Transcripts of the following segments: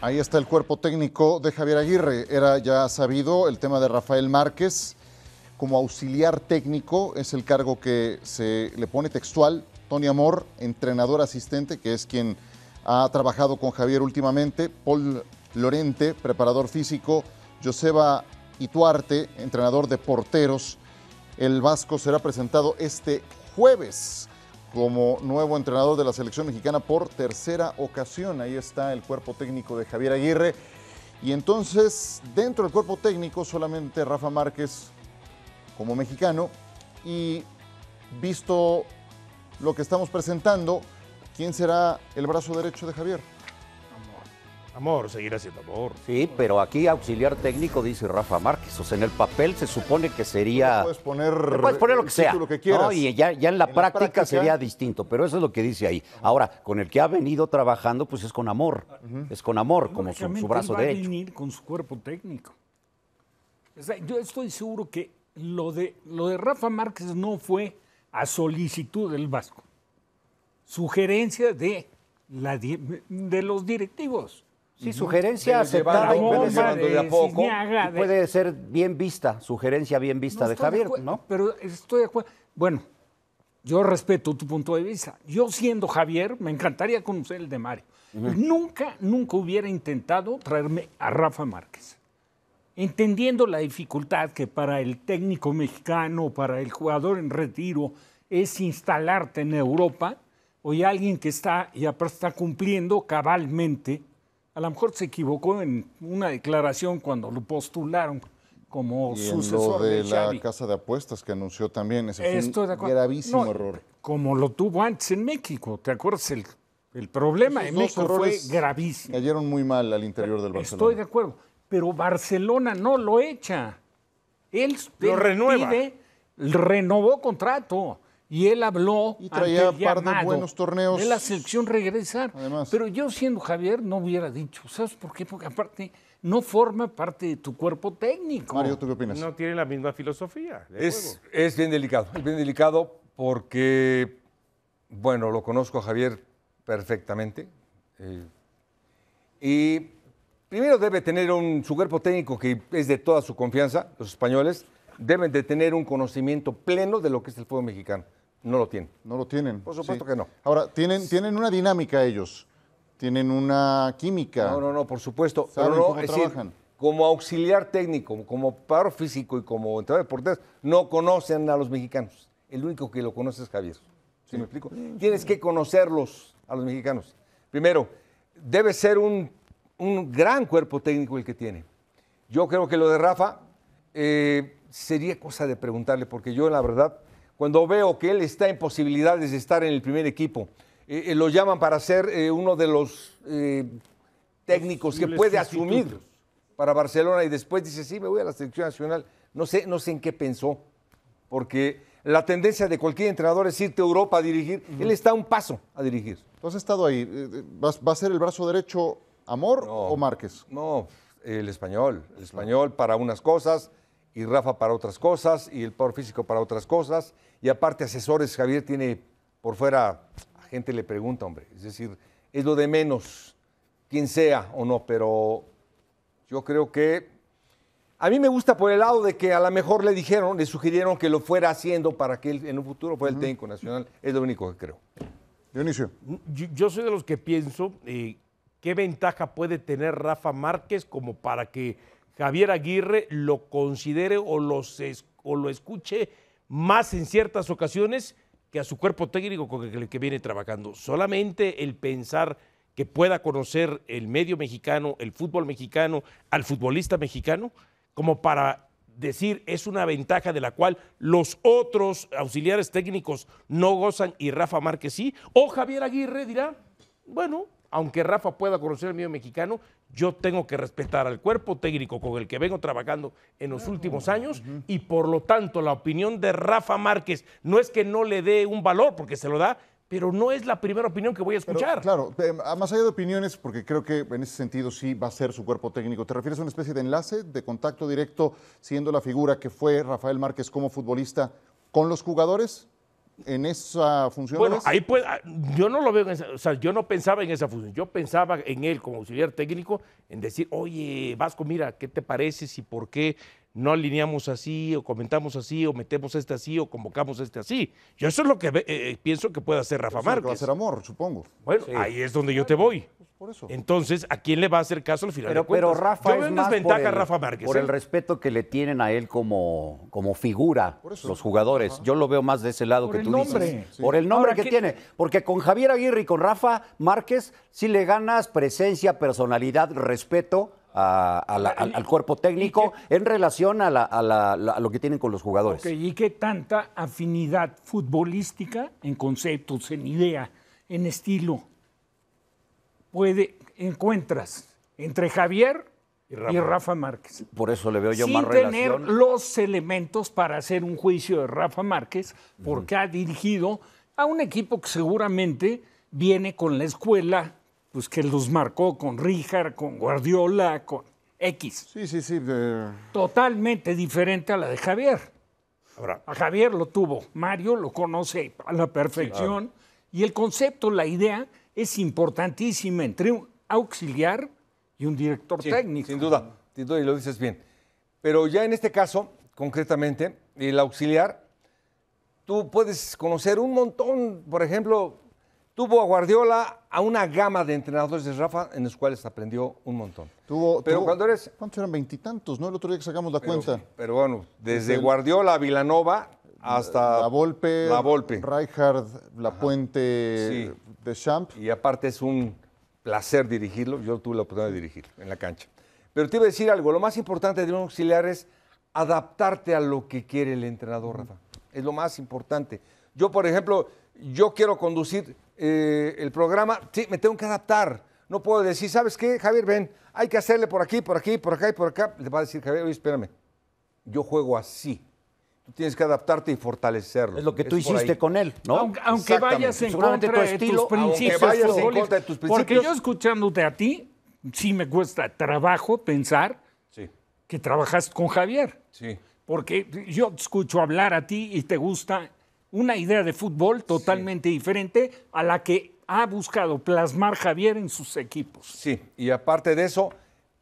Ahí está el cuerpo técnico de Javier Aguirre. Era ya sabido el tema de Rafael Márquez como auxiliar técnico, es el cargo que se le pone textual. Tony Amor, entrenador asistente, que es quien ha trabajado con Javier últimamente. Paul Lorente, preparador físico. Joseba Ituarte, entrenador de porteros. El Vasco será presentado este jueves como nuevo entrenador de la selección mexicana por tercera ocasión. Ahí está el cuerpo técnico de Javier Aguirre. Y entonces, dentro del cuerpo técnico, solamente Rafa Márquez como mexicano. Y visto lo que estamos presentando, ¿quién será el brazo derecho de Javier? Amor, seguir haciendo amor. Sí, pero aquí auxiliar técnico dice Rafa Márquez. O sea, en el papel se supone que sería. Puedes poner, puedes poner, lo que sea. Lo que quieras. y ya, ya en, la, práctica sería distinto, pero eso es lo que dice ahí. Ahora, con el que ha venido trabajando, pues es con amor. Es con amor, como su, su, brazo él va A venir con su cuerpo técnico. yo estoy seguro que lo de, lo de Rafa Márquez no fue a solicitud del Vasco. Sugerencia de, la, de los directivos. Sí, sugerencia aceptada y puede, ser, de a poco, puede ser bien vista, sugerencia bien vista de Javier, ¿no? Pero estoy de acuerdo. Bueno, yo respeto tu punto de vista. Yo siendo Javier, me encantaría conocer el de Mario. Nunca, nunca hubiera intentado traerme a Rafa Márquez. Entendiendo la dificultad que para el técnico mexicano, para el jugador en retiro, es instalarte en Europa, hoy alguien que está y está cumpliendo cabalmente a lo mejor se equivocó en una declaración cuando lo postularon como sucesor lo de, la casa de apuestas que anunció también ese un gravísimo error. Como lo tuvo antes en México, ¿te acuerdas el problema en México fue gravísimo. Cayeron muy mal al interior del Barcelona. Estoy de acuerdo, pero Barcelona no lo echa. Él lo renueva. Pide, renovó contrato y él habló y traía de buenos torneos de la selección regresar. Pero yo siendo Javier no hubiera dicho, ¿sabes por qué? Porque aparte no forma parte de tu cuerpo técnico. Mario, ¿tú qué opinas? No tiene la misma filosofía. Es, es, bien delicado, es bien delicado porque, bueno, lo conozco a Javier perfectamente. Eh, y primero debe tener un, su cuerpo técnico que es de toda su confianza, los españoles deben de tener un conocimiento pleno de lo que es el fútbol mexicano. No lo tienen. No lo tienen. Por supuesto que no. Ahora, tienen, tienen una dinámica ellos, tienen una química. No, no, no, por supuesto. Saben trabajan. como auxiliar técnico, como paro físico y como entrenador de porteros, no conocen a los mexicanos. El único que lo conoce es Javier. ¿Sí, me explico? Tienes que conocerlos a los mexicanos. Primero, debe ser un, gran cuerpo técnico el que tiene. Yo creo que lo de Rafa, eh, sería cosa de preguntarle, porque yo la verdad, cuando veo que él está en posibilidades de estar en el primer equipo, eh, eh, lo llaman para ser eh, uno de los técnicos que puede asumir para Barcelona y después dice, sí, me voy a la selección nacional. No sé, no sé en qué pensó, porque la tendencia de cualquier entrenador es irte a Europa a dirigir. Él está a un paso a dirigir. Tú has estado ahí. ¿Va, a ser el brazo derecho Amor o Márquez? No, el español. El español para unas cosas, y Rafa para otras cosas y el Power Físico para otras cosas. Y aparte asesores, Javier tiene por fuera, a gente le pregunta, hombre. Es decir, es lo de menos, quien sea o no, pero yo creo que a mí me gusta por el lado de que a lo mejor le dijeron, le sugirieron que lo fuera haciendo para que él en un futuro fuera el técnico nacional. Es lo único que creo. Dionisio. Mm, yo, yo soy de los que pienso eh, qué ventaja puede tener Rafa Márquez como para que Javier Aguirre lo considere o, lo escuche más en ciertas ocasiones que a su cuerpo técnico con el que viene trabajando. Solamente el pensar que pueda conocer el medio mexicano, el fútbol mexicano, al futbolista mexicano, como para decir es una ventaja de la cual los otros auxiliares técnicos no gozan y Rafa Márquez sí, o Javier Aguirre dirá, bueno, aunque Rafa pueda conocer el medio mexicano, yo tengo que respetar al cuerpo técnico con el que vengo trabajando en los últimos años y por lo tanto la opinión de Rafa Márquez no es que no le dé un valor, porque se lo da, pero no es la primera opinión que voy a escuchar. claro, em, más allá de opiniones, porque creo que en ese sentido sí va a ser su cuerpo técnico, ¿te refieres a una especie de enlace, de contacto directo, siendo la figura que fue Rafael Márquez como futbolista con los jugadores? en esa función? Bueno, ahí ah, yo no lo veo, en esa, o sea, yo no pensaba en esa función, yo pensaba en él como auxiliar técnico, en decir, oye, Vasco, mira, ¿qué te parece y por qué no alineamos así, o comentamos así, o metemos este así, o convocamos este así. Yo eso es lo que eh, eh, pienso que puede hacer Rafa Márquez. hacer amor, supongo. Bueno, ahí es donde yo te voy. Pues, Entonces, ¿a quién le va a hacer caso al final? Pero, Rafa. Yo veo desventaja a Rafa Márquez. Por ¿eh? el respeto que le tienen a él como, como figura los jugadores. Yo lo veo más de ese lado que tú dices. Por el nombre que tiene. Porque con Javier Aguirre y con Rafa Márquez sí le ganas presencia, personalidad, respeto Ah, al, cuerpo técnico en relación a, lo que tienen con los jugadores. y qué tanta afinidad futbolística en conceptos, en idea, en estilo puede encuentras entre Javier y Rafa, Márquez. Por eso le veo yo más relación. tener los elementos para hacer un juicio de Rafa Márquez porque ha dirigido a un equipo que seguramente viene con la escuela pues que los marcó con Rijkaard, con Guardiola, con X. Sí, sí, sí. Totalmente diferente a la de Javier. Ahora, a Javier lo tuvo, Mario lo conoce a la perfección y el concepto, la idea es importantísima entre un auxiliar y un director técnico. Sin duda, sin duda, y lo dices bien. Pero ya en este caso, concretamente, el auxiliar, tú puedes conocer un montón, por ejemplo, Tuvo a Guardiola a una gama de entrenadores de Rafa en los cuales aprendió un montón. Tuvo, pero ¿Cuántos eran? Veintitantos, ¿no? El otro día que sacamos la cuenta. Pero bueno, desde, Guardiola a Vilanova hasta. La Volpe. La La Puente, de Champ. Y aparte es un placer dirigirlo. Yo tuve la oportunidad de dirigir en la cancha. Pero te iba a decir algo. Lo más importante de un auxiliar es adaptarte a lo que quiere el entrenador, Rafa. Es lo más importante. Yo, por ejemplo, yo quiero conducir eh, el programa, sí, me tengo que adaptar. No puedo decir, ¿sabes qué, Javier? Ven, hay que hacerle por aquí, por aquí, por acá y por acá. Le va a decir, Javier, oye, espérame, yo juego así. Tú tienes que adaptarte y fortalecerlo. Es lo que tú hiciste con él, ¿no? Aunque, vayas en contra de tus principios. Porque yo escuchándote a ti, sí me cuesta trabajo pensar que trabajas con Javier. Sí. Porque yo escucho hablar a ti y te gusta una idea de fútbol totalmente diferente a la que ha buscado plasmar Javier en sus equipos. Sí, y aparte de eso,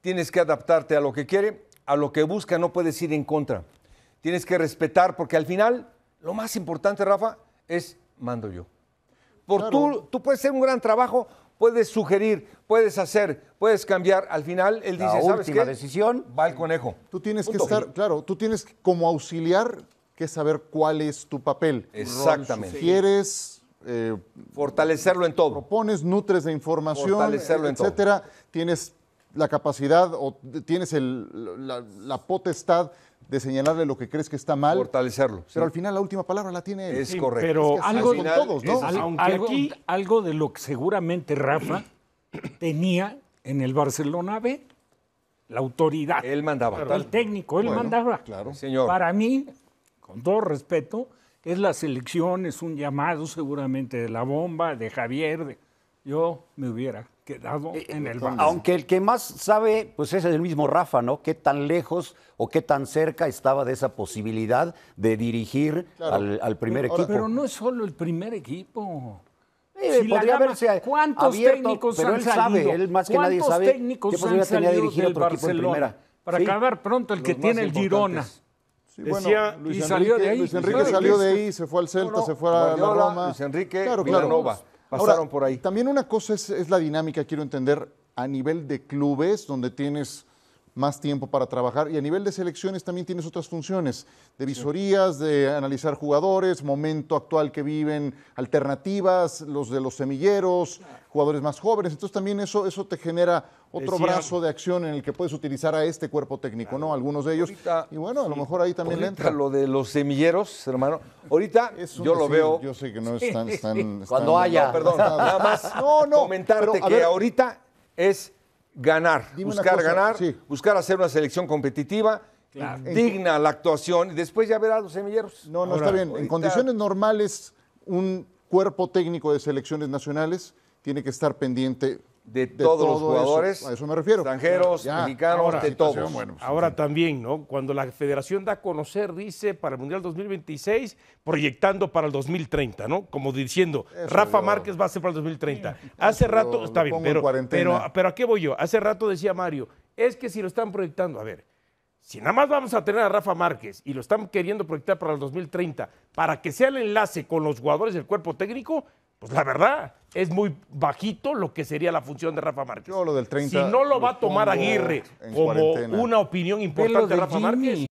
tienes que adaptarte a lo que quiere, a lo que busca, no puedes ir en contra. Tienes que respetar, porque al final, lo más importante, Rafa, es mando yo. Por tú, tú puedes hacer un gran trabajo, puedes sugerir, puedes hacer, puedes cambiar. Al final, él dice, ¿sabes qué? decisión. Va el conejo. Tú tienes que estar, claro, tú tienes como auxiliar que saber cuál es tu papel. Exactamente. Quieres eh, fortalecerlo en todo. Propones, nutres de información, etcétera. Tienes la capacidad o tienes la, potestad de señalarle lo que crees que está mal. Fortalecerlo. Pero al final la última palabra la tiene él. Es correcto. Pero algo, aquí... algo de lo que seguramente Rafa tenía en el Barcelona B, la autoridad. Él mandaba. al El técnico, él mandaba. Claro. Señor. Para mí, con todo respeto, es la selección, es un llamado seguramente de la bomba, de Javier. Yo me hubiera quedado eh, en eh, el banco. Aunque el que más sabe, pues es el mismo Rafa, ¿no? Qué tan lejos o qué tan cerca estaba de esa posibilidad de dirigir al, primer equipo. Pero no es solo el primer equipo. Eh, ¿Cuántos técnicos han sabe, él más que nadie sabe técnicos Barcelona, Para acabar pronto, el que tiene el Girona. Luis y Enrique, salió de ahí. Luis Enrique salió de ahí, se fue al Celta, se fue a Roma. Luis Enrique, claro, Villanova. Claro. Pasaron por ahí. También una cosa es, es la dinámica, quiero entender, a nivel de clubes, donde tienes más tiempo para trabajar. Y a nivel de selecciones también tienes otras funciones, de visorías, de analizar jugadores, momento actual que viven, alternativas, los de los semilleros, jugadores más jóvenes. Entonces también eso, eso te genera otro brazo de acción en el que puedes utilizar a este cuerpo técnico, ¿no? Algunos de ellos. y bueno, a lo mejor ahí también le entra. Lo de los semilleros, hermano. Ahorita yo lo veo. Yo sé que no están. Cuando haya. perdón, nada más. No, no. Comentarte que ahorita es ganar, buscar ganar, buscar hacer una selección competitiva. Digna la actuación y después ya verá los semilleros. No, no, está bien. En condiciones normales, un cuerpo técnico de selecciones nacionales tiene que estar pendiente de, todos los jugadores. me refiero. Extranjeros, mexicanos, de todos. Pues, ahora también, ¿no? Cuando la federación da a conocer, dice, para el Mundial 2026, proyectando para el 2030, ¿no? Como diciendo, Rafa Márquez va a ser para el 2030. Hace rato, está bien, pero, pero, pero ¿a qué voy yo? Hace rato decía Mario, es que si lo están proyectando, a ver, si nada más vamos a tener a Rafa Márquez y lo están queriendo proyectar para el 2030, para que sea el enlace con los jugadores del cuerpo técnico, pues la verdad, es muy bajito lo que sería la función de Rafa Márquez. si no lo, va a tomar Aguirre como una opinión importante de Rafa Márquez,